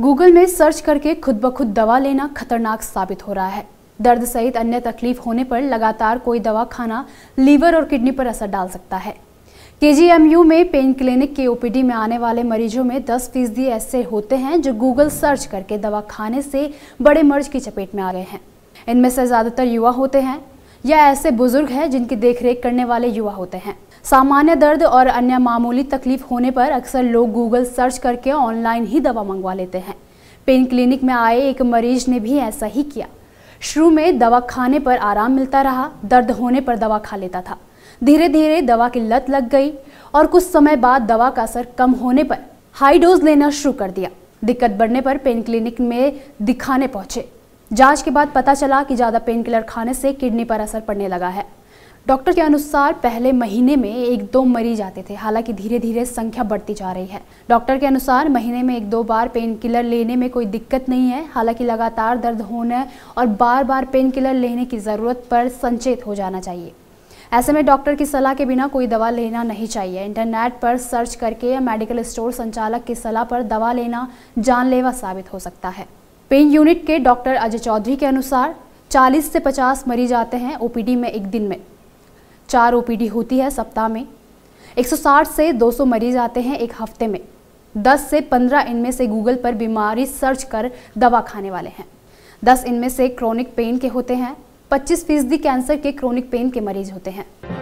Google में search करके खुद ब खुद दवा लेना खतरनाक साबित हो रहा है दर्द सहित अन्य तकलीफ होने पर लगातार कोई दवा खाना लीवर और किडनी पर असर डाल सकता है केजीएमयू में पेन क्लिनिक के ओपीडी में आने वाले मरीजों में 10 फीसदी ऐसे होते हैं जो गूगल सर्च करके दवा खाने से बड़े मर्ज की चपेट में आ गए हैं इनमें से ज़्यादातर युवा होते हैं या ऐसे बुजुर्ग हैं जिनकी देखरेख करने वाले युवा होते हैं सामान्य दर्द और अन्य मामूली तकलीफ होने पर अक्सर लोग गूगल सर्च करके ऑनलाइन ही दवा मंगवा लेते हैं पेन क्लिनिक में आए एक मरीज ने भी ऐसा ही किया शुरू में दवा खाने पर आराम मिलता रहा दर्द होने पर दवा खा लेता था धीरे धीरे दवा की लत लग गई और कुछ समय बाद दवा का असर कम होने पर हाई डोज लेना शुरू कर दिया दिक्कत बढ़ने पर पेन क्लिनिक में दिखाने पहुंचे जांच के बाद पता चला कि ज़्यादा पेन किलर खाने से किडनी पर असर पड़ने लगा है डॉक्टर के अनुसार पहले महीने में एक दो मरीज आते थे हालांकि धीरे धीरे संख्या बढ़ती जा रही है डॉक्टर के अनुसार महीने में एक दो बार पेन किलर लेने में कोई दिक्कत नहीं है हालांकि लगातार दर्द होने और बार बार पेन किलर लेने की ज़रूरत पर संचेत हो जाना चाहिए ऐसे में डॉक्टर की सलाह के बिना कोई दवा लेना नहीं चाहिए इंटरनेट पर सर्च करके या मेडिकल स्टोर संचालक की सलाह पर दवा लेना जानलेवा साबित हो सकता है पेन यूनिट के डॉक्टर अजय चौधरी के अनुसार 40 से 50 मरीज आते हैं ओपीडी में एक दिन में चार ओपीडी होती है सप्ताह में 160 से 200 मरीज आते हैं एक हफ्ते में 10 से 15 इनमें से गूगल पर बीमारी सर्च कर दवा खाने वाले हैं 10 इनमें से क्रॉनिक पेन के होते हैं 25 फीसदी कैंसर के क्रॉनिक पेन के मरीज होते हैं